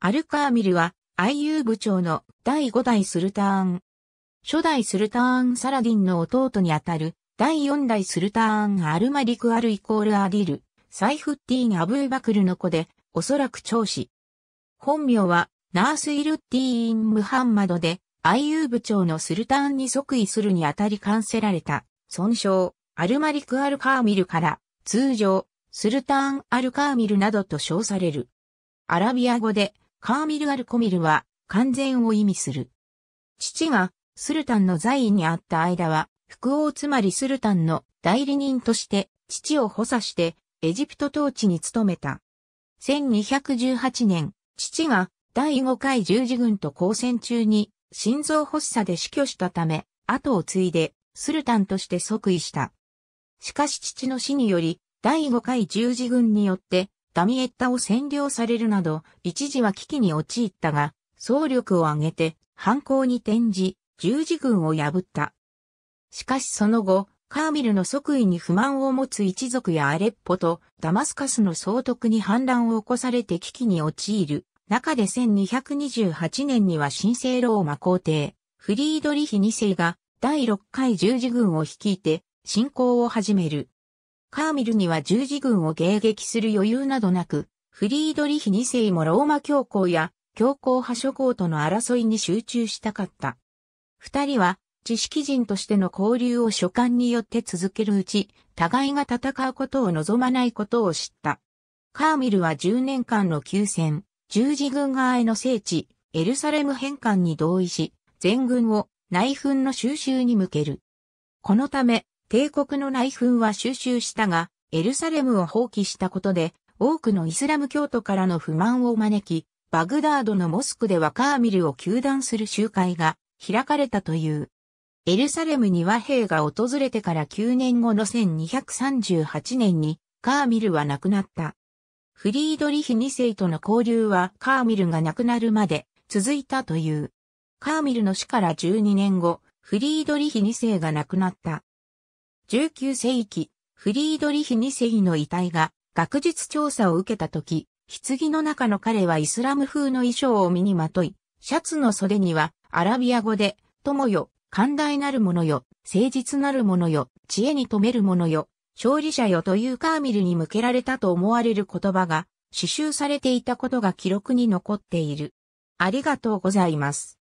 アルカーミルは、IU 部長の第5代スルターン。初代スルターンサラディンの弟にあたる、第4代スルターンアルマリクアルイコールアディル、サイフッティーン・アブーバクルの子で、おそらく長子。本名は、ナースイルッティーン・ムハンマドで、IU 部長のスルターンに即位するにあたり完せられた、損傷、アルマリクアルカーミルから、通常、スルターン・アルカーミルなどと称される。アラビア語で、カーミル・アルコミルは完全を意味する。父がスルタンの在位にあった間は、副王つまりスルタンの代理人として父を補佐してエジプト統治に努めた。1218年、父が第5回十字軍と交戦中に心臓発作で死去したため、後を継いでスルタンとして即位した。しかし父の死により、第5回十字軍によってダミエッタを占領されるなど、一時は危機に陥ったが、総力を挙げて反抗に転じ、十字軍を破った。しかしその後、カーミルの即位に不満を持つ一族やアレッポとダマスカスの総督に反乱を起こされて危機に陥る。中で1228年には神聖ローマ皇帝、フリードリヒ2世が第6回十字軍を率いて侵攻を始める。カーミルには十字軍を迎撃する余裕などなく、フリードリヒ2世もローマ教皇や教皇派諸侯との争いに集中したかった。二人は知識人としての交流を書簡によって続けるうち、互いが戦うことを望まないことを知った。カーミルは10年間の休戦、十字軍側への聖地、エルサレム返還に同意し、全軍を内紛の収集に向ける。このため、帝国の内紛は収集したが、エルサレムを放棄したことで、多くのイスラム教徒からの不満を招き、バグダードのモスクではカーミルを求断する集会が開かれたという。エルサレムに和平が訪れてから9年後の1238年にカーミルは亡くなった。フリードリヒ2世との交流はカーミルが亡くなるまで続いたという。カーミルの死から12年後、フリードリヒ2世が亡くなった。19世紀、フリードリヒ2世の遺体が学術調査を受けた時、棺の中の彼はイスラム風の衣装を身にまとい、シャツの袖にはアラビア語で、友よ、寛大なる者よ、誠実なる者よ、知恵に留める者よ、勝利者よというカーミルに向けられたと思われる言葉が刺繍されていたことが記録に残っている。ありがとうございます。